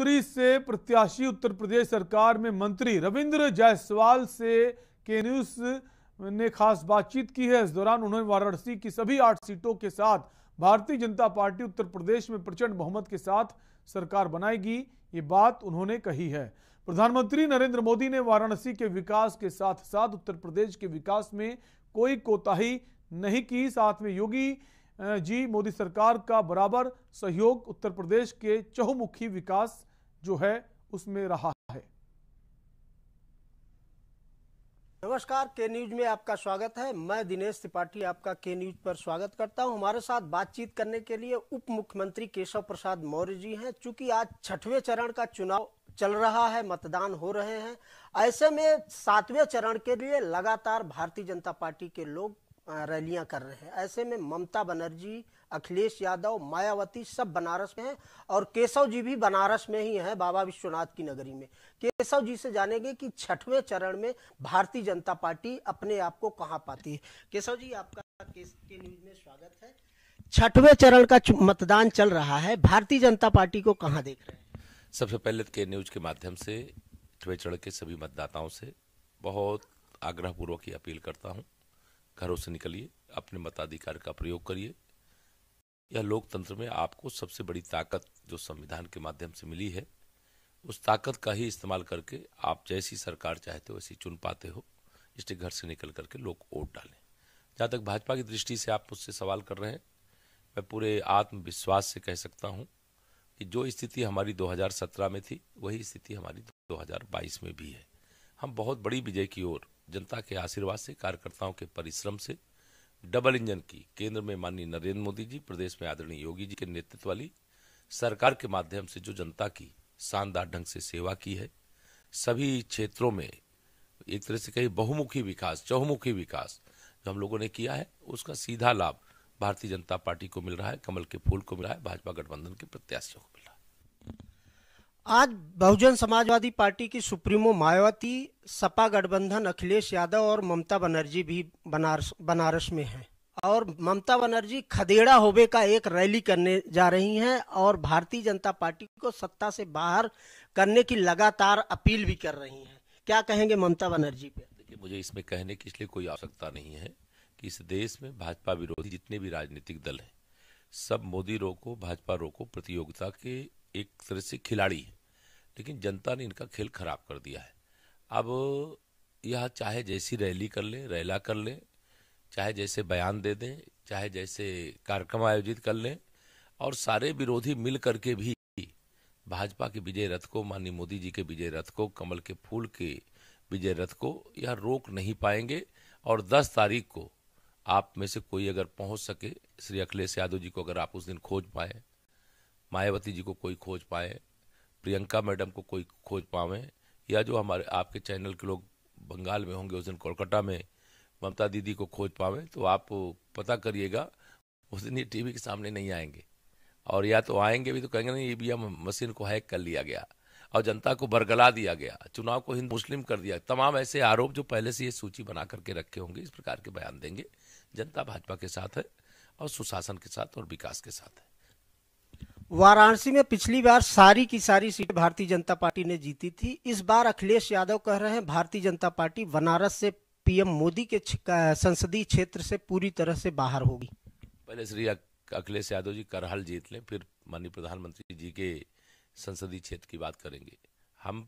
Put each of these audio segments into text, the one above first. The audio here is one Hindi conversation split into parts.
उत्तरी से प्रत्याशी उत्तर प्रदेश सरकार में मंत्री रविंद्र जायसवाल से के न्यूज ने खास बातचीत की है इस दौरान उन्होंने वाराणसी की सभी आठ सीटों के साथ भारतीय जनता पार्टी उत्तर प्रदेश में प्रचंड बहुमत के साथ सरकार बनाएगी ये बात उन्होंने कही है प्रधानमंत्री नरेंद्र मोदी ने वाराणसी के विकास के साथ साथ उत्तर प्रदेश के विकास में कोई कोताही नहीं की साथ में योगी जी मोदी सरकार का बराबर सहयोग उत्तर प्रदेश के चहुमुखी विकास जो है उसमें रहा है नमस्कार के न्यूज में आपका स्वागत है मैं दिनेश त्रिपाठी आपका के न्यूज पर स्वागत करता हूं हमारे साथ बातचीत करने के लिए उप मुख्यमंत्री केशव प्रसाद मौर्य जी हैं चूंकि आज छठवें चरण का चुनाव चल रहा है मतदान हो रहे हैं ऐसे में सातवें चरण के लिए लगातार भारतीय जनता पार्टी के लोग रैलियां कर रहे हैं ऐसे में ममता बनर्जी अखिलेश यादव मायावती सब बनारस में हैं और केशव जी भी बनारस में ही हैं बाबा विश्वनाथ की नगरी में केशव जी से जानेंगे कि छठवें चरण में भारतीय जनता पार्टी अपने आप को कहाँ पाती है केशव जी आपका केस के न्यूज में स्वागत है छठवें चरण का मतदान चल रहा है भारतीय जनता पार्टी को कहाँ देख रहे हैं सबसे पहले के न्यूज के माध्यम से छठवें चरण के सभी मतदाताओं से बहुत आग्रहपूर्वक ही अपील करता हूँ घरों से निकलिए अपने मताधिकार का प्रयोग करिए यह लोकतंत्र में आपको सबसे बड़ी ताकत जो संविधान के माध्यम से मिली है उस ताकत का ही इस्तेमाल करके आप जैसी सरकार चाहते हो वैसी चुन पाते हो इसलिए घर से निकल करके लोग वोट डालें जहाँ तक भाजपा की दृष्टि से आप मुझसे सवाल कर रहे हैं मैं पूरे आत्मविश्वास से कह सकता हूँ कि जो स्थिति हमारी 2017 में थी वही स्थिति हमारी 2022 में भी है हम बहुत बड़ी विजय की ओर जनता के आशीर्वाद से कार्यकर्ताओं के परिश्रम से डबल इंजन की केंद्र में माननीय नरेंद्र मोदी जी प्रदेश में आदरणीय योगी जी के नेतृत्व वाली सरकार के माध्यम से जो जनता की शानदार ढंग से सेवा की है सभी क्षेत्रों में एक तरह से कही बहुमुखी विकास चौमुखी विकास जो हम लोगों ने किया है उसका सीधा लाभ भारतीय जनता पार्टी को मिल रहा है कमल के फूल को मिल रहा है भाजपा गठबंधन के प्रत्याशियों को मिल रहा है आज बहुजन समाजवादी पार्टी की सुप्रीमो मायावती सपा गठबंधन अखिलेश यादव और ममता बनर्जी भी बनारस बनारस में हैं और ममता बनर्जी खदेड़ा होबे का एक रैली करने जा रही हैं और भारतीय जनता पार्टी को सत्ता से बाहर करने की लगातार अपील भी कर रही हैं क्या कहेंगे ममता बनर्जी पे देखिए मुझे इसमें कहने की इसलिए कोई आवश्यकता नहीं है कि इस देश में भाजपा विरोधी जितने भी राजनीतिक दल हैं सब मोदी रोको भाजपा रोको प्रतियोगिता के एक तरह से खिलाड़ी है लेकिन जनता ने इनका खेल खराब कर दिया है अब यह चाहे जैसी रैली कर लें रैला कर लें चाहे जैसे बयान दे दें चाहे जैसे कार्यक्रम आयोजित कर लें और सारे विरोधी मिल करके भी भाजपा के विजय रथ को माननीय मोदी जी के विजय रथ को कमल के फूल के विजय रथ को यह रोक नहीं पाएंगे और 10 तारीख को आप में से कोई अगर पहुंच सके श्री अखिलेश यादव जी को अगर आप उस दिन खोज पाए मायावती जी को कोई खोज पाए प्रियंका मैडम को कोई खोज पावे या जो हमारे आपके चैनल के लोग बंगाल में होंगे उस दिन कोलकाता में ममता दीदी को खोज पावे तो आप पता करिएगा उस दिन ये टीवी के सामने नहीं आएंगे और या तो आएंगे भी तो कहेंगे नहीं ईवीएम मशीन को हैक कर लिया गया और जनता को बरगला दिया गया चुनाव को हिंदू मुस्लिम कर दिया तमाम ऐसे आरोप जो पहले से ये सूची बना करके रखे होंगे इस प्रकार के बयान देंगे जनता भाजपा के साथ है और सुशासन के साथ और विकास के साथ है वाराणसी में पिछली बार सारी की सारी सीटें भारतीय जनता पार्टी ने जीती थी इस बार अखिलेश यादव कह रहे हैं भारतीय जनता पार्टी बनारस से पीएम मोदी के संसदीय क्षेत्र से पूरी तरह से बाहर होगी पहले श्री अखिलेश यादव जी करहल जीत लें फिर माननीय प्रधानमंत्री जी के संसदीय क्षेत्र की बात करेंगे हम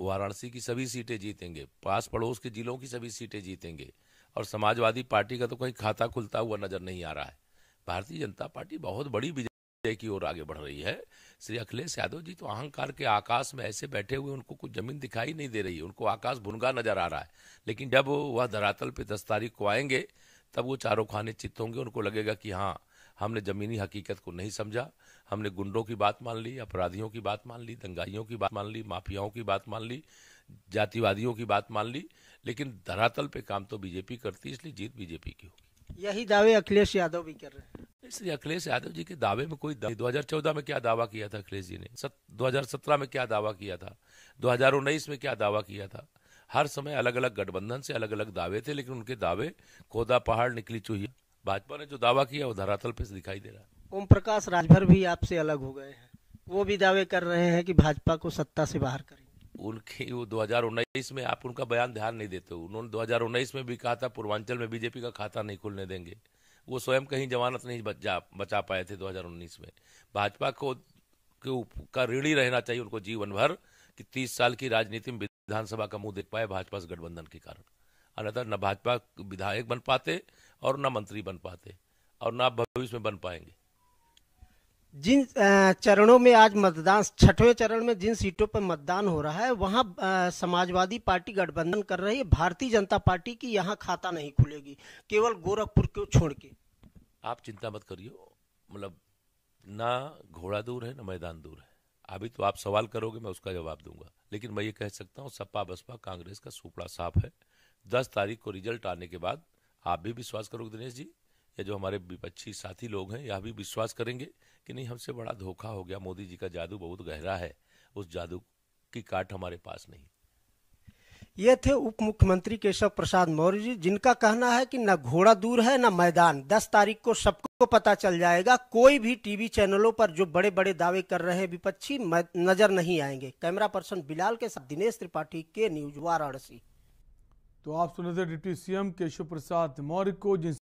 वाराणसी की सभी सीटें जीतेंगे पास पड़ोस के जिलों की सभी सीटें जीतेंगे और समाजवादी पार्टी का तो कहीं खाता खुलता हुआ नजर नहीं आ रहा है भारतीय जनता पार्टी बहुत बड़ी की ओर आगे बढ़ रही है श्री अखिलेश यादव जी तो अहंकार के आकाश में ऐसे बैठे हुए उनको कुछ जमीन दिखाई नहीं दे रही है उनको आकाश भुनगा नजर आ रहा है लेकिन जब वह धरातल पे दस तारीख को आएंगे तब वो चारों खाने चित्त होंगे उनको लगेगा कि हाँ हमने ज़मीनी हकीकत को नहीं समझा हमने गुंडों की बात मान ली अपराधियों की बात मान ली दंगाइयों की बात मान ली माफियाओं की बात मान ली जातिवादियों की बात मान ली लेकिन धरातल पे काम तो बीजेपी करती इसलिए जीत बीजेपी की होगी यही दावे अखिलेश यादव भी कर रहे हैं श्री अखिलेश यादव जी के दावे में कोई दो हजार चौदह में क्या दावा किया था अखिलेश जी ने सत, 2017 में क्या दावा किया था 2019 में क्या दावा किया था हर समय अलग अलग गठबंधन से अलग अलग दावे थे लेकिन उनके दावे खोदा पहाड़ निकली चुही भाजपा ने जो दावा किया वो धरातल पे दिखाई दे रहा है ओम प्रकाश राजभर भी आपसे अलग हो गए हैं वो भी दावे कर रहे हैं कि भाजपा को सत्ता से बाहर करें उनके वो 2019 में आप उनका बयान ध्यान नहीं देते उन्होंने 2019 में भी कहा था पूर्वांचल में बीजेपी का खाता नहीं खुलने देंगे वो स्वयं कहीं जमानत नहीं बचा बचा पाए थे 2019 में भाजपा को के का ही रहना चाहिए उनको जीवन भर कि 30 साल की राजनीति में विधानसभा का मुंह देख पाए भाजपा से गठबंधन के कारण अन्यथा न भाजपा विधायक बन पाते और न मंत्री बन पाते और न भविष्य में बन पाएंगे जिन चरणों में आज मतदान छठवें चरण में जिन सीटों पर मतदान हो रहा है वहां समाजवादी पार्टी गठबंधन कर रही है भारतीय जनता पार्टी की यहाँ खाता नहीं खुलेगी केवल गोरखपुर को छोड़ के आप चिंता मत करिए मतलब ना घोड़ा दूर है ना मैदान दूर है अभी तो आप सवाल करोगे मैं उसका जवाब दूंगा लेकिन मैं ये कह सकता हूँ सपा बसपा कांग्रेस का सुपड़ा साफ है दस तारीख को रिजल्ट आने के बाद आप भी विश्वास करोगे दिनेश जी या जो हमारे विपक्षी साथी लोग हैं यह भी विश्वास करेंगे कि नहीं हमसे बड़ा धोखा हो गया मोदी जी का जादू बहुत गहरा है उस जादू की काट हमारे पास नहीं ये थे उप मुख्यमंत्री केशव प्रसाद मौर्य जी जिनका कहना है कि न घोड़ा दूर है न मैदान 10 तारीख को सबको पता चल जाएगा कोई भी टीवी चैनलों पर जो बड़े बड़े दावे कर रहे हैं विपक्षी नजर नहीं आएंगे कैमरा पर्सन बिलाल के साथ दिनेश त्रिपाठी के न्यूज वाराणसी तो आप सुन रहे डिप्टी सीएम केशव प्रसाद मौर्य को जिन